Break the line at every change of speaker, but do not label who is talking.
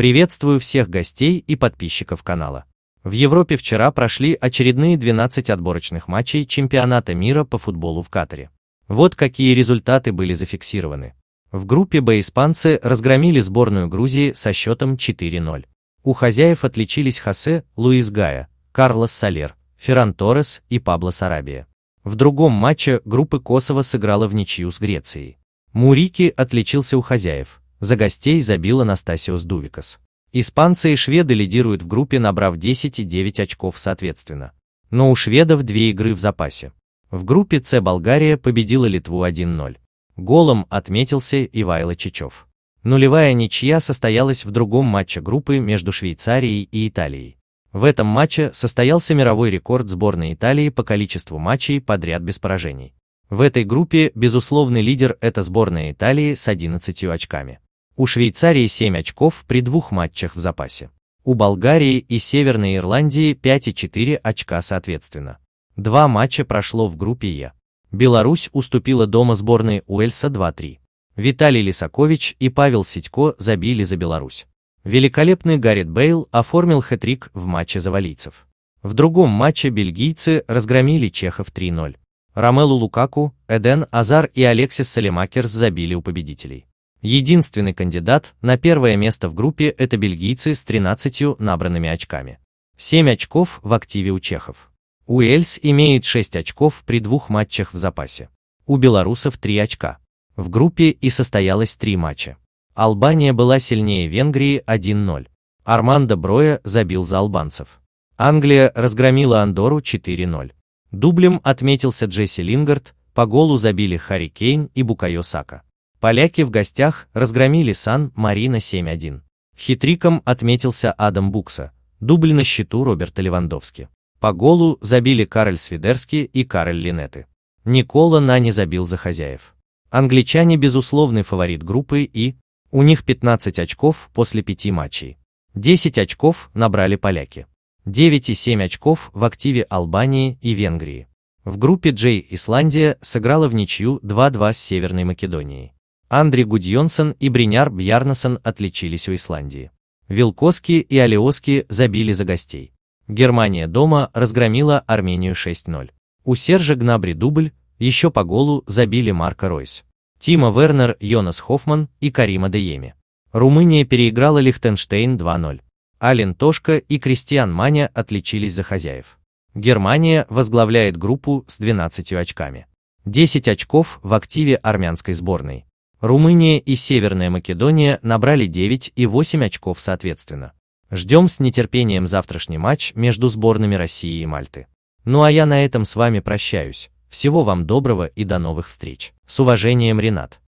Приветствую всех гостей и подписчиков канала. В Европе вчера прошли очередные 12 отборочных матчей чемпионата мира по футболу в Катаре. Вот какие результаты были зафиксированы. В группе Б испанцы разгромили сборную Грузии со счетом 4-0. У хозяев отличились Хосе, Луис Гая, Карлос Солер, Ферран Торрес и Пабло Сарабия. В другом матче группы Косово сыграла в ничью с Грецией. Мурики отличился у хозяев, за гостей забила Анастасиос Дувикас. Испанцы и шведы лидируют в группе, набрав 10 и 9 очков соответственно. Но у шведов две игры в запасе. В группе С Болгария победила Литву 1-0. Голом отметился Ивайло Чичев. Нулевая ничья состоялась в другом матче группы между Швейцарией и Италией. В этом матче состоялся мировой рекорд сборной Италии по количеству матчей подряд без поражений. В этой группе безусловный лидер – это сборная Италии с 11 очками. У Швейцарии 7 очков при двух матчах в запасе. У Болгарии и Северной Ирландии 5 и 4 очка соответственно. Два матча прошло в группе Е. Беларусь уступила дома сборной Уэльса 2-3. Виталий Лисакович и Павел Сидько забили за Беларусь. Великолепный Гаррет Бейл оформил хэтрик в матче за валийцев. В другом матче бельгийцы разгромили чехов 3-0. Ромелу Лукаку, Эден Азар и Алексис Салемакерс забили у победителей. Единственный кандидат на первое место в группе – это бельгийцы с 13 набранными очками. 7 очков в активе у чехов. Уэльс имеет 6 очков при двух матчах в запасе. У белорусов 3 очка. В группе и состоялось 3 матча. Албания была сильнее Венгрии 1-0. Армандо Броя забил за албанцев. Англия разгромила Андору 4-0. Дублем отметился Джесси Лингард, по голу забили Харри Кейн и Букайо Сака. Поляки в гостях разгромили Сан-Марина 7-1. Хитриком отметился Адам Букса, дубль на счету Роберта Левандовски. По голу забили Кароль Свидерски и Кароль Линеты. Никола Нани забил за хозяев. Англичане безусловный фаворит группы и у них 15 очков после 5 матчей. 10 очков набрали поляки. 9,7 очков в активе Албании и Венгрии. В группе J Исландия сыграла в ничью 2-2 с Северной Македонией. Андри Гудьонсен и Бриняр Бьярнесен отличились у Исландии. Вилкоски и Алиоски забили за гостей. Германия дома разгромила Армению 6-0. У Сержа Гнабри дубль, еще по голу забили Марко Ройс. Тима Вернер, Йонас Хоффман и Карима Дееми. Румыния переиграла Лихтенштейн 2-0. Ален Тошка и Кристиан Маня отличились за хозяев. Германия возглавляет группу с 12 очками. 10 очков в активе армянской сборной. Румыния и Северная Македония набрали 9 и 8 очков соответственно. Ждем с нетерпением завтрашний матч между сборными России и Мальты. Ну а я на этом с вами прощаюсь. Всего вам доброго и до новых встреч. С уважением, Ренат.